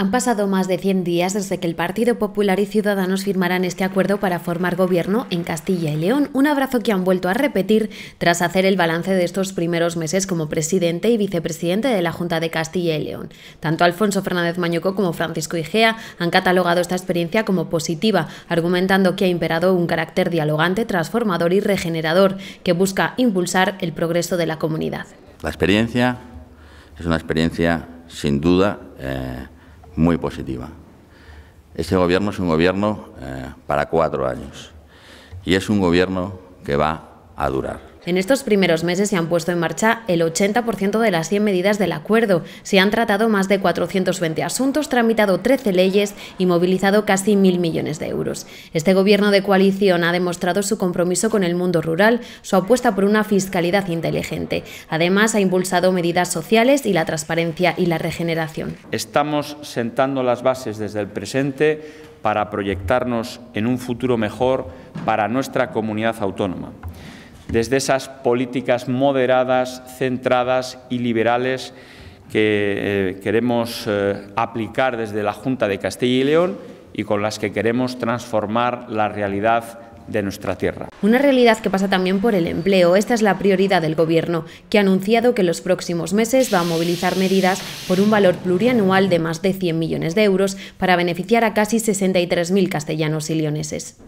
Han pasado más de 100 días desde que el Partido Popular y Ciudadanos firmaran este acuerdo para formar gobierno en Castilla y León, un abrazo que han vuelto a repetir tras hacer el balance de estos primeros meses como presidente y vicepresidente de la Junta de Castilla y León. Tanto Alfonso Fernández Mañuco como Francisco Igea han catalogado esta experiencia como positiva, argumentando que ha imperado un carácter dialogante, transformador y regenerador que busca impulsar el progreso de la comunidad. La experiencia es una experiencia sin duda eh, muy positiva. Este gobierno es un gobierno eh, para cuatro años y es un gobierno que va a durar. En estos primeros meses se han puesto en marcha el 80% de las 100 medidas del acuerdo, se han tratado más de 420 asuntos, tramitado 13 leyes y movilizado casi 1.000 millones de euros. Este gobierno de coalición ha demostrado su compromiso con el mundo rural, su apuesta por una fiscalidad inteligente. Además, ha impulsado medidas sociales y la transparencia y la regeneración. Estamos sentando las bases desde el presente para proyectarnos en un futuro mejor para nuestra comunidad autónoma desde esas políticas moderadas, centradas y liberales que eh, queremos eh, aplicar desde la Junta de Castilla y León y con las que queremos transformar la realidad de nuestra tierra. Una realidad que pasa también por el empleo. Esta es la prioridad del Gobierno, que ha anunciado que en los próximos meses va a movilizar medidas por un valor plurianual de más de 100 millones de euros para beneficiar a casi 63.000 castellanos y leoneses.